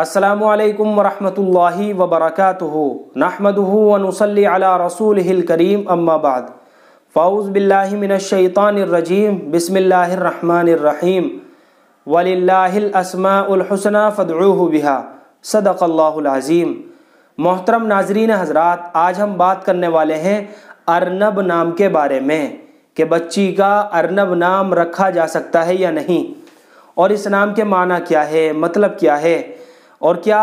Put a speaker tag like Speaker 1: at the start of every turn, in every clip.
Speaker 1: असलकम वरहमल वबरक नहमदनसली रसूल करीम अम्माबाद फ़ाउज़ बिल्लामिनशैतानरजीम बसमीम वलिल्लासमाउलहसना फ़दूह बिहा सदक़ल्लाज़ीम मोहतरम नाजरीन हजरात आज हम बात करने वाले हैं अर्नब नाम के बारे में कि बच्ची का अर्नब नाम रखा जा सकता है या नहीं और इस नाम के माना क्या है मतलब क्या है और क्या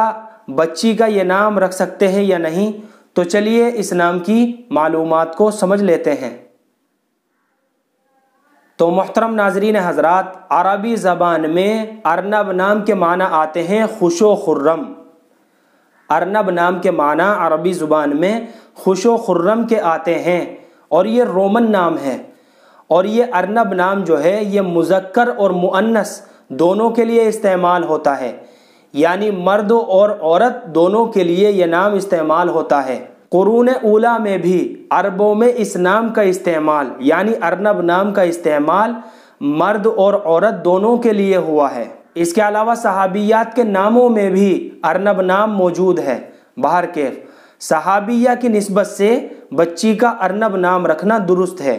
Speaker 1: बच्ची का ये नाम रख सकते हैं या नहीं तो चलिए इस नाम की मालूम को समझ लेते हैं तो मोहतरम नाजरीन हजरत अरबी ज़बान में अरनब नाम के माना आते हैं खुशो खुर्रम अरनब नाम के माना अरबी ज़ुबान में खुशो खुर्रम के आते हैं और ये रोमन नाम है और ये अरनब नाम जो है ये मुजक्कर और मुअन्नस दोनों के लिए इस्तेमाल होता है यानी मर्द और औरत दोनों के लिए यह नाम इस्तेमाल होता है क़ुरून ओला में भी अरबों में इस नाम का इस्तेमाल यानी अरनब नाम का इस्तेमाल मर्द और औरत दोनों के लिए हुआ है इसके अलावा सहाबियात के नामों में भी अरनब नाम मौजूद है बाहर केफ सहाबिया की नस्बत से बच्ची का अरनब नाम रखना दुरुस्त है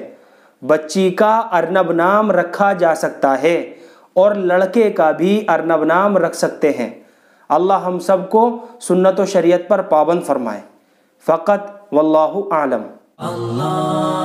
Speaker 1: बच्ची का अरनब नाम रखा जा सकता है और लड़के का भी अरनब नाम रख सकते हैं अल्लाह हम सबको सुन्नत व शरीयत पर पाबंद फरमाए फ़कत वल्लाहु आलम अल्लाह